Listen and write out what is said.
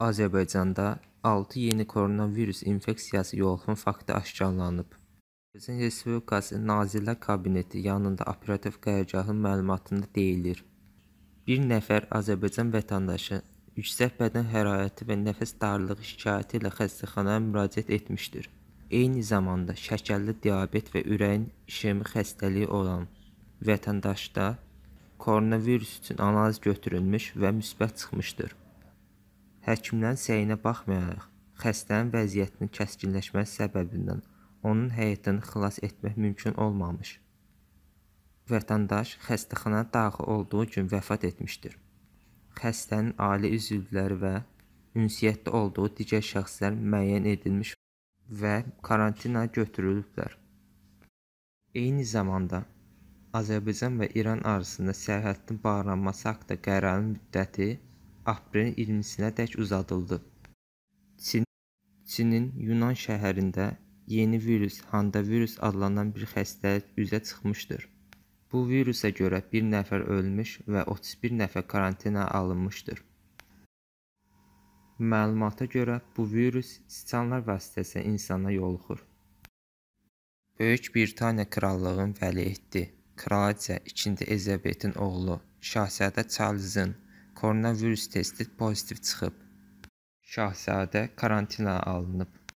Azərbaycanda 6 yeni koronavirus infeksiyası yoluxun faktı aşkarlanıb. Azərbaycan Respublikası Nazirlər Kabineti yanında operativ qərargahın məlumatında deyilir. Bir nəfər Azərbaycan vətəndaşı yüksək bədən hərarəti və nəfəs darlığı şikayəti ilə xəstəxanaya müraciət etmişdir. Eyni zamanda şəkərli diabet və ürəyin işemi xəstəliyi olan vətəndaşda koronavirus üçün analiz götürülmüş və müsbət çıxmışdır. Həkimlərin səyinə baxmayaraq, xəstənin vəziyyətinin kəskinləşməsi səbəbindən onun həyatını xilas etmək mümkün olmamış. Vətəndaş xəstəxana daxil olduğu gün vəfat etmişdir. Xəstənin ailə üzvləri və ünsiyyətdə olduğu digər şəxslər müəyyən edilmiş və karantina götürülüblər. Eyni zamanda Azərbaycan və İran arasında sərhədin bağlanması haqqında qərarın müddəti aprelin 20-sinədək uzadıldı. Çin, Çinin Yunan şəhərində yeni virus, handavirus adlanan bir xəstəlik üzə çıxmışdır. Bu virusa görə 1 nəfər ölmüş və 31 nəfər karantina alınmışdır. Məlumata görə bu virus siçanlar vasitəsilə insana yoluxur. Böyük Britaniya krallığının vəliəhdi kraliça 2-ci Elizabetin oğlu Şahzadə Charles-ın koronavirus testi pozitiv çıxıb. Şahzadə karantinaya alınıb.